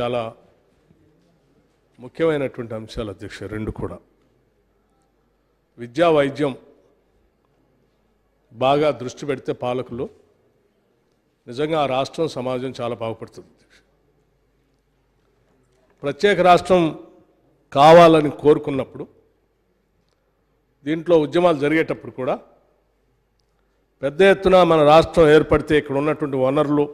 చాలా ముఖ్యమైనటువంటి అంశాలు అధ్యక్ష రెండు కూడా విద్యా వైద్యం బాగా దృష్టి పెడితే పాలకులు నిజంగా ఆ రాష్ట్రం సమాజం చాలా బాగుపడుతుంది ప్రత్యేక రాష్ట్రం కావాలని కోరుకున్నప్పుడు దీంట్లో ఉద్యమాలు జరిగేటప్పుడు కూడా పెద్ద ఎత్తున మన రాష్ట్రం ఏర్పడితే ఇక్కడ ఉన్నటువంటి వనరులు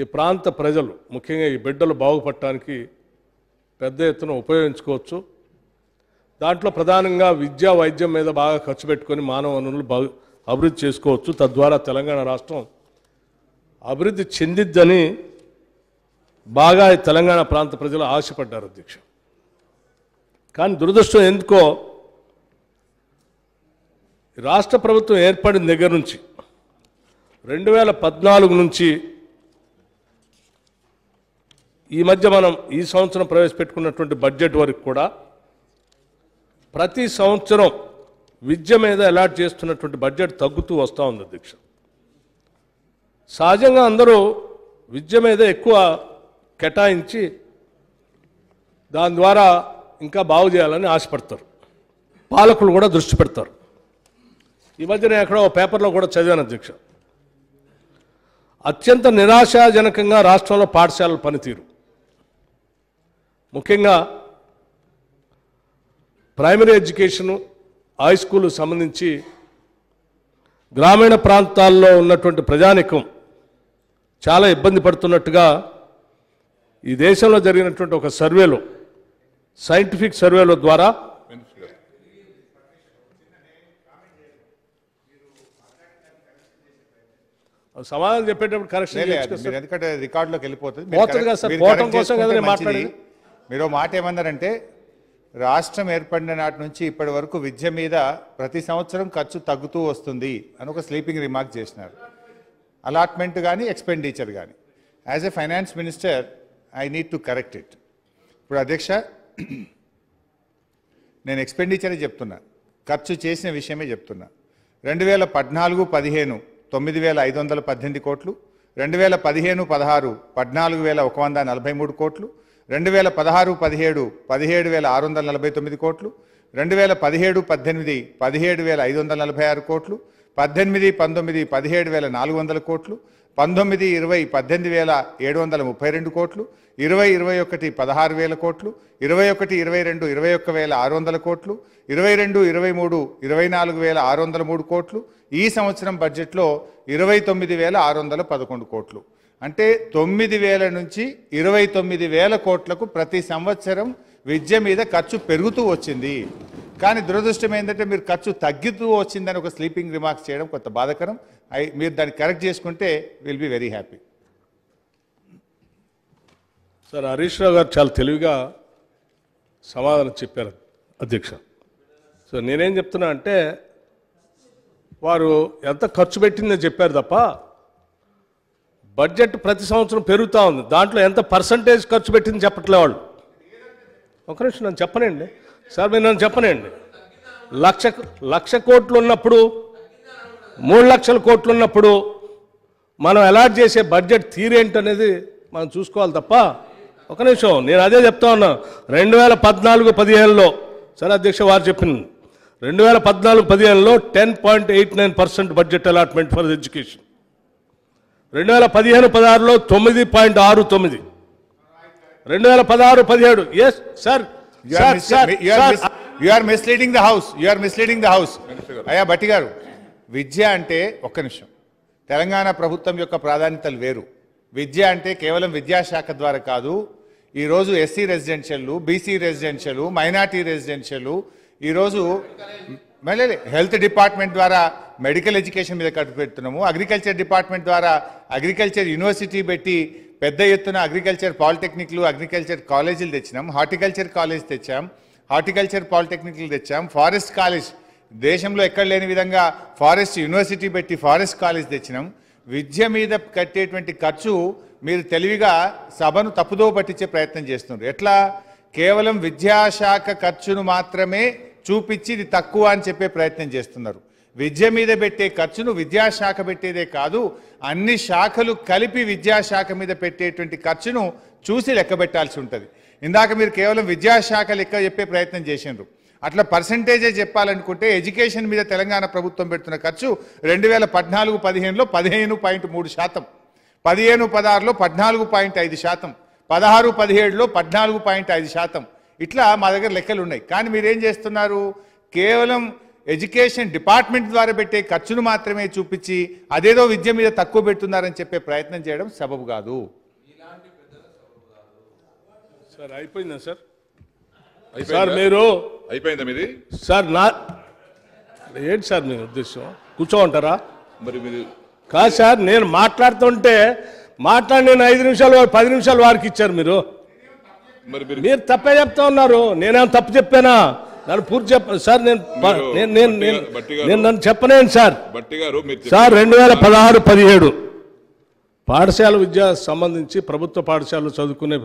ఈ ప్రాంత ప్రజలు ముఖ్యంగా ఈ బిడ్డలు బాగుపడటానికి పెద్ద ఎత్తున ఉపయోగించుకోవచ్చు దాంట్లో ప్రధానంగా విద్యా వైద్యం మీద బాగా ఖర్చు పెట్టుకొని మానవ వనరులు బాగా అభివృద్ధి చేసుకోవచ్చు తద్వారా తెలంగాణ రాష్ట్రం అభివృద్ధి చెందిద్దని బాగా తెలంగాణ ప్రాంత ప్రజలు ఆశపడ్డారు అధ్యక్ష కానీ దురదృష్టం ఎందుకో రాష్ట్ర ప్రభుత్వం ఏర్పడిన దగ్గర నుంచి రెండు వేల పద్నాలుగు నుంచి ఈ మధ్య మనం ఈ సంవత్సరం ప్రవేశపెట్టుకున్నటువంటి బడ్జెట్ వరకు కూడా ప్రతి సంవత్సరం విద్య మీద అలాట్ చేస్తున్నటువంటి బడ్జెట్ తగ్గుతూ వస్తూ ఉంది అధ్యక్ష సహజంగా అందరూ విద్య మీద ఎక్కువ కేటాయించి దాని ద్వారా ఇంకా బాగు చేయాలని ఆశపడతారు పాలకులు కూడా దృష్టి పెడతారు ఈ మధ్య నేను ఎక్కడో పేపర్లో కూడా చదివాను అధ్యక్ష అత్యంత నిరాశాజనకంగా రాష్ట్రంలో పాఠశాలల పనితీరు ముఖ్యంగా ప్రైమరీ ఎడ్యుకేషను హై స్కూల్ సంబంధించి గ్రామీణ ప్రాంతాల్లో ఉన్నటువంటి ప్రజానికం చాలా ఇబ్బంది పడుతున్నట్టుగా ఈ దేశంలో జరిగినటువంటి ఒక సర్వేలో సైంటిఫిక్ సర్వేల ద్వారా సమాధానం చెప్పేటప్పుడు కరెక్షన్ ఎందుకంటే రికార్డులోకి వెళ్ళిపోతుంది మాట్లాడేది మీరు మాట ఏమన్నారంటే రాష్ట్రం ఏర్పడిన నాటి నుంచి ఇప్పటి వరకు విద్య మీద ప్రతి సంవత్సరం ఖర్చు తగ్గుతూ వస్తుంది అని ఒక స్లీపింగ్ రిమార్క్ చేసినారు అలాట్మెంట్ కానీ ఎక్స్పెండిచర్ కానీ as a finance minister I need to correct it ఇప్పుడు అధ్యక్ష నేను ఎక్స్పెండిచరే చెప్తున్నా ఖర్చు చేసిన విషయమే చెప్తున్నా రెండు వేల పద్నాలుగు పదిహేను తొమ్మిది వేల ఐదు వందల పద్దెనిమిది కోట్లు రెండు వేల పదిహేను పదహారు పద్నాలుగు వేల ఒక వంద నలభై మూడు కోట్లు రెండు వేల పదహారు పదిహేడు పదిహేడు వేల ఆరు వందల నలభై తొమ్మిది కోట్లు రెండు వేల పదిహేడు పద్దెనిమిది పదిహేడు వేల ఐదు వందల నలభై ఆరు కోట్లు పద్దెనిమిది పంతొమ్మిది పదిహేడు వేల నాలుగు వందల కోట్లు పంతొమ్మిది ఇరవై పద్దెనిమిది వేల ఏడు వందల ముప్పై రెండు కోట్లు ఇరవై ఇరవై ఒకటి పదహారు వేల కోట్లు ఇరవై ఒకటి ఇరవై రెండు ఇరవై ఒక్క వేల ఆరు వందల కోట్లు ఇరవై రెండు ఇరవై మూడు ఇరవై నాలుగు వేల ఆరు వందల మూడు కోట్లు ఈ సంవత్సరం బడ్జెట్లో ఇరవై తొమ్మిది వేల ఆరు వందల పదకొండు కోట్లు అంటే తొమ్మిది వేల నుంచి ఇరవై తొమ్మిది వేల కోట్లకు ప్రతి సంవత్సరం విద్య మీద ఖర్చు పెరుగుతూ వచ్చింది కానీ దురదృష్టం ఏంటంటే మీరు ఖర్చు తగ్గుతూ వచ్చిందని ఒక స్లీపింగ్ రిమార్క్స్ చేయడం కొంత బాధకరం అవి మీరు దాన్ని కరెక్ట్ చేసుకుంటే will be very happy sir Harish Rao గారు చాలా తెలివిగా సమాధానం చెప్పారు అధ్యక్ష సో నేనేం చెప్తున్నా అంటే వారు ఎంత ఖర్చు పెట్టిందని చెప్పారు తప్ప బడ్జెట్ ప్రతి సంవత్సరం పెరుగుతూ ఉంది దాంట్లో ఎంత పర్సంటేజ్ ఖర్చు పెట్టింది చెప్పట్లే వాళ్ళు ఒక నిమిషం నన్ను చెప్పనండి సార్ మీరు నన్ను చెప్పనండి లక్ష లక్ష కోట్లు ఉన్నప్పుడు మూడు లక్షల కోట్లు ఉన్నప్పుడు మనం ఎలా చేసే బడ్జెట్ తీరేంటి అనేది మనం చూసుకోవాలి తప్ప ఒక నిమిషం నేను అదే చెప్తా ఉన్నా రెండు వేల పద్నాలుగు పదిహేనులో సరే అధ్యక్ష వారు చెప్పింది రెండు వేల పద్నాలుగు పదిహేనులో ten point eight nine percent budget allotment for education రెండు వేల పదిహేను పదహారులో తొమ్మిది పాయింట్ ఆరు తొమ్మిది రెండు వేల పదహారు పదిహేడు yes sir you are you are you are misleading the house you are misleading the house అయ్యా భట్టి గారు విద్య అంటే ఒక్క నిమిషం తెలంగాణ ప్రభుత్వం యొక్క ప్రాధాన్యతలు వేరు విద్య అంటే కేవలం విద్యాశాఖ ద్వారా కాదు ఈరోజు SC residential BC residential minority residential ఈరోజు మళ్ళీ హెల్త్ డిపార్ట్మెంట్ ద్వారా మెడికల్ ఎడ్యుకేషన్ మీద ఖర్చు పెడుతున్నాము అగ్రికల్చర్ డిపార్ట్మెంట్ ద్వారా అగ్రికల్చర్ యూనివర్సిటీ పెట్టి పెద్ద ఎత్తున అగ్రికల్చర్ పాలిటెక్నిక్లు అగ్రికల్చర్ కాలేజీలు తెచ్చినాం హార్టికల్చర్ కాలేజ్ తెచ్చాం హార్టికల్చర్ పాలిటెక్నిక్లు తెచ్చాం ఫారెస్ట్ కాలేజ్ దేశంలో ఎక్కడ లేని విధంగా ఫారెస్ట్ యూనివర్సిటీ పెట్టి ఫారెస్ట్ కాలేజ్ తెచ్చినాం విద్య మీద కట్టేటువంటి ఖర్చు మీరు తెలివిగా సభను తప్పుదో పట్టించే ప్రయత్నం చేస్తున్నారు ఎట్లా కేవలం విద్యాశాఖ ఖర్చును మాత్రమే చూపించి ఇది తక్కువ అని చెప్పే ప్రయత్నం చేస్తున్నారు విద్య మీద పెట్టే ఖర్చును విద్యాశాఖ పెట్టేదే కాదు అన్ని శాఖలు కలిపి విద్యాశాఖ మీద పెట్టేటువంటి ఖర్చును చూసి పెట్టాల్సి ఉంటుంది ఇందాక మీరు కేవలం విద్యాశాఖ లెక్క చెప్పే ప్రయత్నం చేసిండ్రు అట్లా పర్సంటేజే చెప్పాలనుకుంటే ఎడ్యుకేషన్ మీద తెలంగాణ ప్రభుత్వం పెడుతున్న ఖర్చు రెండు వేల పద్నాలుగు పదిహేనులో పదిహేను పాయింట్ మూడు శాతం పదిహేను పదహారులో పద్నాలుగు పాయింట్ ఐదు శాతం పదహారు పదిహేడులో పద్నాలుగు పాయింట్ ఐదు శాతం ఇట్లా మా దగ్గర లెక్కలు ఉన్నాయి కానీ మీరేం చేస్తున్నారు కేవలం ఎడ్యుకేషన్ డిపార్ట్మెంట్ ద్వారా పెట్టే ఖర్చును మాత్రమే చూపించి అదేదో విద్య మీద తక్కువ పెడుతున్నారని చెప్పే ప్రయత్నం చేయడం సబబు కాదు సార్ అయిపోయిందా సార్ సార్ మీరు అయిపోయిందా మీది సార్ నా ఏంటి సార్ మీ ఉద్దేశం కూర్చోమంటారా మరి మీరు కాదు సార్ నేను మాట్లాడుతుంటే మాట్లాడి నేను ఐదు నిమిషాలు పది నిమిషాలు వారికి ఇచ్చారు మీరు మీరు తప్పే చెప్తా ఉన్నారు నేనేం తప్పు చెప్పానా నన్ను పూర్తి చెప్ప సార్ నేను నేను నేను నేను నన్ను చెప్పలేను సార్ సార్ రెండు వేల పదహారు పదిహేడు పాఠశాల విద్య సంబంధించి ప్రభుత్వ పాఠశాలలో చదువుకునే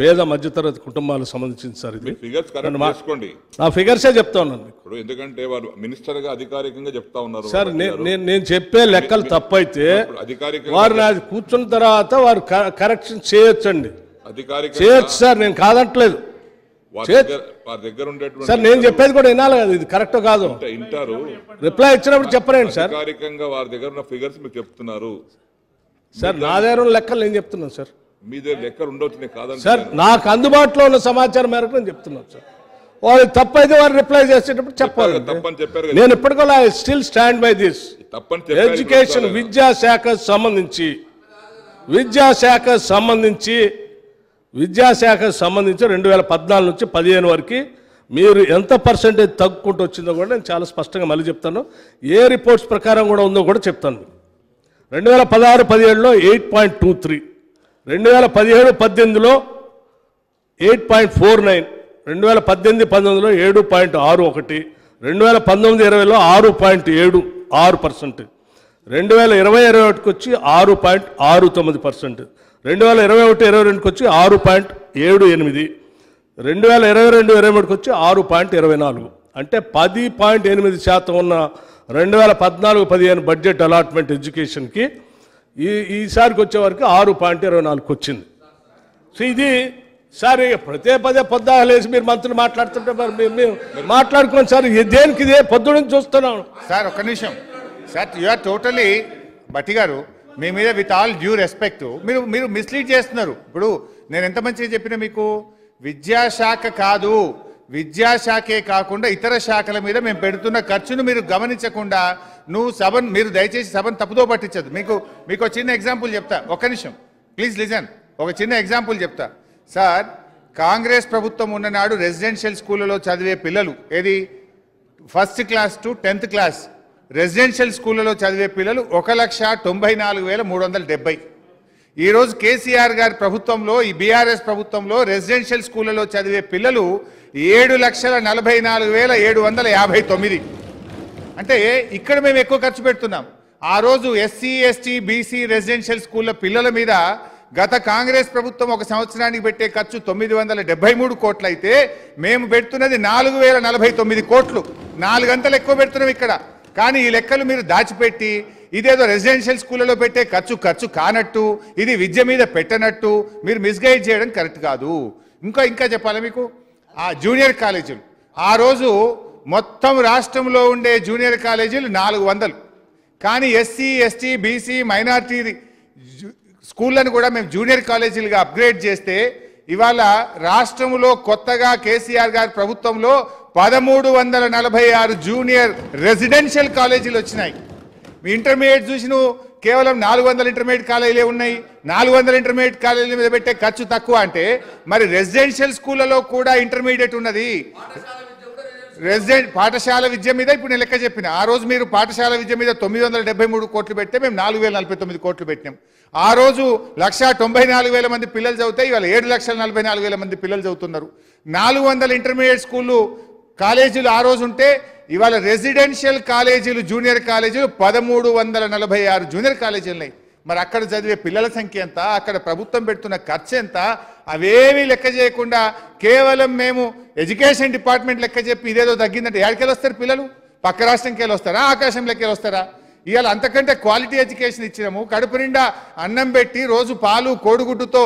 పేద మధ్యతరగతి కుటుంబాలకు సంబంధించింది సార్ ఇది నా ఫిగర్సే చెప్తా ఉన్నాను ఇప్పుడు ఎందుకంటే వారు మినిస్టర్ గా అధికారికంగా చెప్తా ఉన్నారు సార్ నేను నేను చెప్పే లెక్కలు తప్పైతే వారు నాది కూర్చున్న తర్వాత వారు కరెక్షన్ చేయొచ్చండి అధికారిక చేయొచ్చు సార్ నేను కాదంటలేదు సార్ నేను చెప్పేది కూడా వినాలి కదా ఇది కరెక్ట్ కాదు రిప్లై ఇచ్చినప్పుడు చెప్పలేండి సార్ అధికారికంగా వారి దగ్గర ఉన్న ఫిగర్స్ మీకు చెప్తున్నారు సార్ నా దగ్గర లెక్కలు నేను చెప్తున్నాను సార్ మీ దగ్గర లెక్కలు ఉండవచ్చు కాదు సార్ నాకు అందుబాటులో ఉన్న సమాచారం మేరకు నేను చెప్తున్నాను సార్ వాళ్ళు తప్పైతే వారు రిప్లై చేసేటప్పుడు చెప్పాలి తప్పని చెప్పారు నేను ఇప్పటికల్లా స్టిల్ స్టాండ్ బై దిస్ తప్పని ఎడ్యుకేషన్ శాఖ సంబంధించి శాఖ సంబంధించి విద్యాశాఖకు సంబంధించి రెండు వేల పద్నాలుగు నుంచి పదిహేను వరకు మీరు ఎంత పర్సంటేజ్ తగ్గుకుంటూ వచ్చిందో కూడా నేను చాలా స్పష్టంగా మళ్ళీ చెప్తాను ఏ రిపోర్ట్స్ ప్రకారం కూడా ఉందో కూడా చెప్తాను మీకు రెండు వేల పదహారు పదిహేడులో ఎయిట్ పాయింట్ టూ త్రీ రెండు వేల పదిహేడు పద్దెనిమిదిలో ఎయిట్ పాయింట్ ఫోర్ నైన్ రెండు వేల పద్దెనిమిది పంతొమ్మిదిలో ఏడు పాయింట్ ఆరు ఒకటి రెండు వేల పంతొమ్మిది ఇరవైలో ఆరు పాయింట్ ఏడు ఆరు పర్సెంట్ రెండు వేల ఇరవై ఇరవై ఒకటికి వచ్చి ఆరు పాయింట్ ఆరు తొమ్మిది పర్సెంట్ రెండు వేల ఇరవై ఒకటి ఇరవై రెండుకి వచ్చి ఆరు పాయింట్ ఏడు ఎనిమిది రెండు వేల ఇరవై రెండు ఇరవై మూడుకి వచ్చి ఆరు పాయింట్ ఇరవై నాలుగు అంటే పది పాయింట్ ఎనిమిది శాతం ఉన్న రెండు వేల పద్నాలుగు పదిహేను బడ్జెట్ అలాట్మెంట్ ఎడ్యుకేషన్కి ఈ ఈసారికి వచ్చేవరకు ఆరు పాయింట్ ఇరవై నాలుగుకి వచ్చింది సో ఇది సార్ ప్రతే పదే పొద్దాలేసి మీరు మంత్రులు మాట్లాడుతుంటే మరి మేము మాట్లాడుకోండి సార్ దేనికి ఇదే పొద్దు నుంచి చూస్తున్నాం సార్ ఒక నిమిషం సార్ యు ఆర్ టోటలీ బట్టి గారు మీ మీద విత్ ఆల్ డ్యూ రెస్పెక్ట్ మీరు మీరు మిస్లీడ్ చేస్తున్నారు ఇప్పుడు నేను ఎంత మంచిగా చెప్పినా మీకు విద్యాశాఖ కాదు విద్యాశాఖే కాకుండా ఇతర శాఖల మీద మేము పెడుతున్న ఖర్చును మీరు గమనించకుండా నువ్వు సభను మీరు దయచేసి సభను తప్పుదో పట్టించదు మీకు మీకు చిన్న ఎగ్జాంపుల్ చెప్తా ఒక నిమిషం ప్లీజ్ లిజన్ ఒక చిన్న ఎగ్జాంపుల్ చెప్తా సార్ కాంగ్రెస్ ప్రభుత్వం ఉన్ననాడు రెసిడెన్షియల్ స్కూళ్ళలో చదివే పిల్లలు ఏది first class to tenth class residential స్కూళ్ళలో చదివే పిల్లలు ఒక లక్ష తొంభై నాలుగు వేల మూడు వందల డెబ్బై ఈరోజు కేసీఆర్ గారి ప్రభుత్వంలో ఈ బీఆర్ఎస్ ప్రభుత్వంలో రెసిడెన్షియల్ స్కూళ్ళలో చదివే పిల్లలు ఏడు లక్షల నలభై నాలుగు వేల ఏడు వందల యాభై తొమ్మిది అంటే ఇక్కడ మేము ఎక్కువ ఖర్చు పెడుతున్నాం ఆ రోజు ఎస్సీ ఎస్టీ బీసీ రెసిడెన్షియల్ స్కూళ్ళ పిల్లల మీద గత కాంగ్రెస్ ప్రభుత్వం ఒక సంవత్సరానికి పెట్టే ఖర్చు తొమ్మిది వందల డెబ్బై మూడు కోట్లు అయితే మేము పెడుతున్నది నాలుగు వేల నలభై తొమ్మిది కోట్లు నాలుగంతలు ఎక్కువ పెడుతున్నాం ఇక్కడ కానీ ఈ లెక్కలు మీరు దాచిపెట్టి ఇదేదో రెసిడెన్షియల్ స్కూళ్ళలో పెట్టే ఖర్చు ఖర్చు కానట్టు ఇది విద్య మీద పెట్టనట్టు మీరు మిస్గైడ్ చేయడం కరెక్ట్ కాదు ఇంకా ఇంకా చెప్పాలి మీకు ఆ జూనియర్ కాలేజీలు ఆ రోజు మొత్తం రాష్ట్రంలో ఉండే జూనియర్ కాలేజీలు నాలుగు వందలు కానీ ఎస్సీ ఎస్టీ బీసీ మైనార్టీ స్కూళ్ళను కూడా మేము జూనియర్ కాలేజీలుగా అప్గ్రేడ్ చేస్తే ఇవాళ రాష్ట్రంలో కొత్తగా కేసీఆర్ గారి ప్రభుత్వంలో పదమూడు వందల నలభై ఆరు జూనియర్ రెసిడెన్షియల్ కాలేజీలు వచ్చినాయి మీ ఇంటర్మీడియట్ చూసి కేవలం నాలుగు వందల ఇంటర్మీడియట్ కాలేజీలే ఉన్నాయి నాలుగు వందల ఇంటర్మీడియట్ కాలేజీల మీద పెట్టే ఖర్చు తక్కువ అంటే మరి రెసిడెన్షియల్ స్కూళ్ళలో కూడా ఇంటర్మీడియట్ ఉన్నది రెసిడెంట్ పాఠశాల విద్య మీద ఇప్పుడు నేను లెక్క చెప్పిన ఆ రోజు మీరు పాఠశాల విద్య మీద తొమ్మిది వందల డెబ్బై మూడు కోట్లు పెట్టే మేము నాలుగు వేల నలభై తొమ్మిది కోట్లు పెట్టినాం ఆ రోజు లక్ష తొంభై నాలుగు వేల మంది పిల్లలు చదివితే ఇవాళ ఏడు లక్షల నలభై నాలుగు వేల మంది పిల్లలు చదువుతున్నారు నాలుగు వందల ఇంటర్మీడియట్ స్కూళ్ళు కాలేజీలు ఆ రోజు ఉంటే ఇవాళ రెసిడెన్షియల్ కాలేజీలు జూనియర్ కాలేజీలు పదమూడు వందల నలభై ఆరు జూనియర్ కాలేజీలు ఉన్నాయి మరి అక్కడ చదివే పిల్లల సంఖ్య ఎంత అక్కడ ప్రభుత్వం పెడుతున్న ఖర్చు ఎంత అవేమీ లెక్క చేయకుండా కేవలం మేము ఎడ్యుకేషన్ డిపార్ట్మెంట్ లెక్క చెప్పి ఇదేదో తగ్గిందంటే ఎక్కడికెళ్ళొస్తారు పిల్లలు పక్క రాష్ట్రంకి వెళ్ళి వస్తారా ఆకాశంలోకి వస్తారా ఇవాళ అంతకంటే క్వాలిటీ ఎడ్యుకేషన్ ఇచ్చినాము కడుపు నిండా అన్నం పెట్టి రోజు పాలు కోడిగుడ్డుతో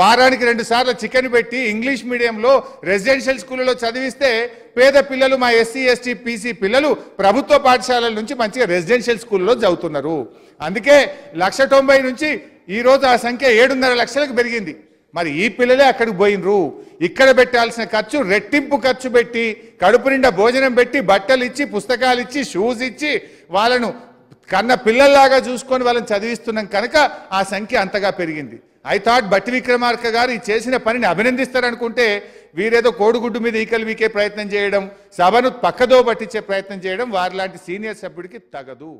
వారానికి రెండు సార్లు చికెన్ పెట్టి ఇంగ్లీష్ మీడియంలో రెసిడెన్షియల్ స్కూళ్ళలో చదివిస్తే పేద పిల్లలు మా ఎస్సీ ఎస్టీ పీసీ పిల్లలు ప్రభుత్వ పాఠశాలల నుంచి మంచిగా రెసిడెన్షియల్ స్కూల్లో చదువుతున్నారు అందుకే లక్ష నుంచి ఈరోజు ఆ సంఖ్య ఏడున్నర లక్షలకు పెరిగింది మరి ఈ పిల్లలే అక్కడికి పోయినరు ఇక్కడ పెట్టాల్సిన ఖర్చు రెట్టింపు ఖర్చు పెట్టి కడుపు నిండా భోజనం పెట్టి బట్టలు ఇచ్చి పుస్తకాలు ఇచ్చి షూస్ ఇచ్చి వాళ్ళను కన్న పిల్లల్లాగా చూసుకొని వాళ్ళని చదివిస్తున్నాం కనుక ఆ సంఖ్య అంతగా పెరిగింది ఐ థాట్ బట్టి విక్రమార్క గారు ఈ చేసిన పనిని అభినందిస్తారనుకుంటే వీరేదో కోడిగుడ్డు మీద ఈకలు వీకే ప్రయత్నం చేయడం సభను పక్కదో పట్టించే ప్రయత్నం చేయడం వారిలాంటి సీనియర్ సభ్యుడికి తగదు